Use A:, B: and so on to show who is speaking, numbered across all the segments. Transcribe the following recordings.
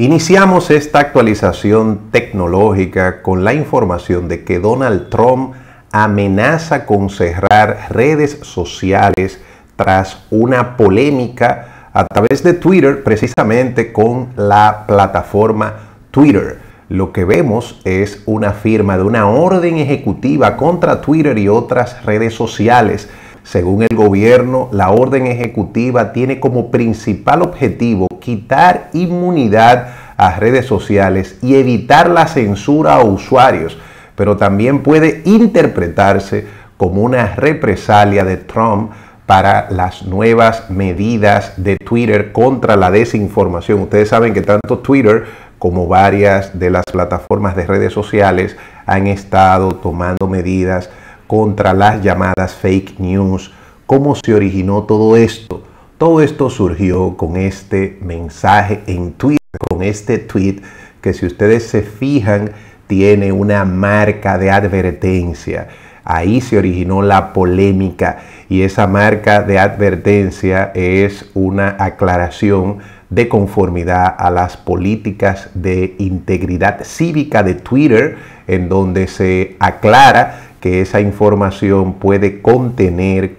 A: Iniciamos esta actualización tecnológica con la información de que Donald Trump amenaza con cerrar redes sociales tras una polémica a través de Twitter, precisamente con la plataforma Twitter. Lo que vemos es una firma de una orden ejecutiva contra Twitter y otras redes sociales. Según el gobierno, la orden ejecutiva tiene como principal objetivo quitar inmunidad a redes sociales y evitar la censura a usuarios, pero también puede interpretarse como una represalia de Trump para las nuevas medidas de Twitter contra la desinformación. Ustedes saben que tanto Twitter como varias de las plataformas de redes sociales han estado tomando medidas contra las llamadas fake news. ¿Cómo se originó todo esto? Todo esto surgió con este mensaje en Twitter este tweet que si ustedes se fijan tiene una marca de advertencia. Ahí se originó la polémica y esa marca de advertencia es una aclaración de conformidad a las políticas de integridad cívica de Twitter, en donde se aclara que esa información puede contener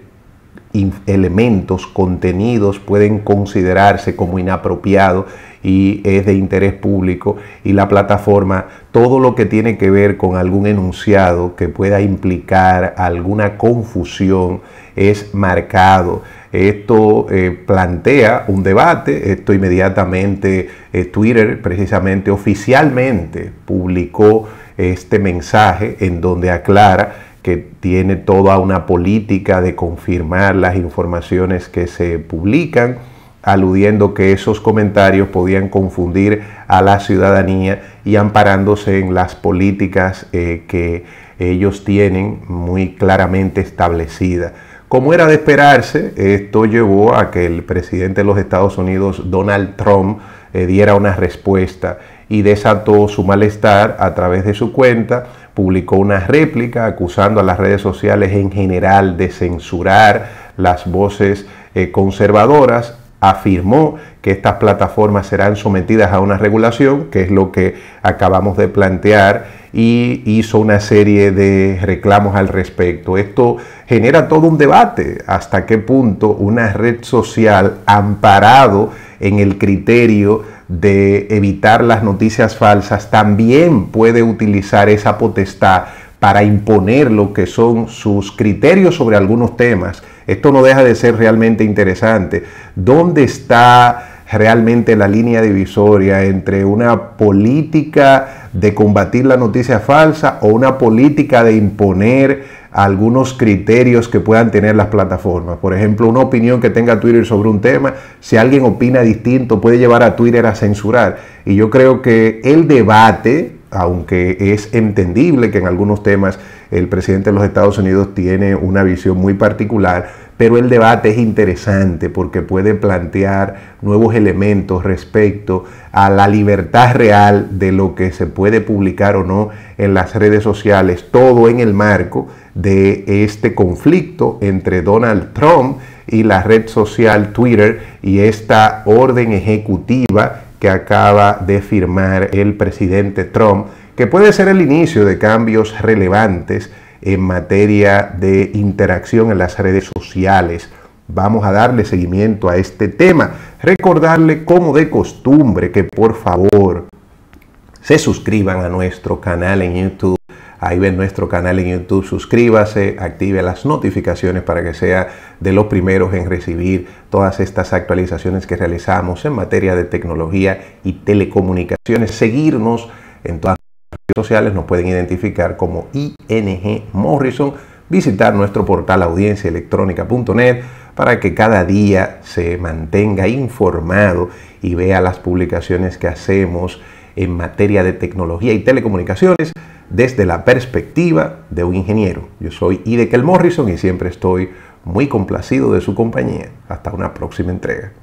A: elementos, contenidos pueden considerarse como inapropiados y es de interés público y la plataforma, todo lo que tiene que ver con algún enunciado que pueda implicar alguna confusión es marcado. Esto eh, plantea un debate, esto inmediatamente eh, Twitter precisamente oficialmente publicó este mensaje en donde aclara que tiene toda una política de confirmar las informaciones que se publican, aludiendo que esos comentarios podían confundir a la ciudadanía y amparándose en las políticas eh, que ellos tienen muy claramente establecidas. Como era de esperarse, esto llevó a que el presidente de los Estados Unidos, Donald Trump, eh, diera una respuesta y desató su malestar a través de su cuenta publicó una réplica acusando a las redes sociales en general de censurar las voces eh, conservadoras, afirmó que estas plataformas serán sometidas a una regulación, que es lo que acabamos de plantear, y hizo una serie de reclamos al respecto. Esto genera todo un debate, hasta qué punto una red social amparado en el criterio de evitar las noticias falsas, también puede utilizar esa potestad para imponer lo que son sus criterios sobre algunos temas. Esto no deja de ser realmente interesante. ¿Dónde está realmente la línea divisoria entre una política de combatir la noticia falsa o una política de imponer algunos criterios que puedan tener las plataformas. Por ejemplo, una opinión que tenga Twitter sobre un tema, si alguien opina distinto, puede llevar a Twitter a censurar. Y yo creo que el debate aunque es entendible que en algunos temas el presidente de los Estados Unidos tiene una visión muy particular, pero el debate es interesante porque puede plantear nuevos elementos respecto a la libertad real de lo que se puede publicar o no en las redes sociales, todo en el marco de este conflicto entre Donald Trump y la red social Twitter y esta orden ejecutiva que acaba de firmar el presidente Trump, que puede ser el inicio de cambios relevantes en materia de interacción en las redes sociales. Vamos a darle seguimiento a este tema. Recordarle como de costumbre que por favor se suscriban a nuestro canal en YouTube Ahí ven nuestro canal en YouTube, suscríbase, active las notificaciones para que sea de los primeros en recibir todas estas actualizaciones que realizamos en materia de tecnología y telecomunicaciones. Seguirnos en todas las redes sociales, nos pueden identificar como ING Morrison, visitar nuestro portal audienciaelectrónica.net para que cada día se mantenga informado y vea las publicaciones que hacemos en materia de tecnología y telecomunicaciones desde la perspectiva de un ingeniero. Yo soy Idekel Morrison y siempre estoy muy complacido de su compañía. Hasta una próxima entrega.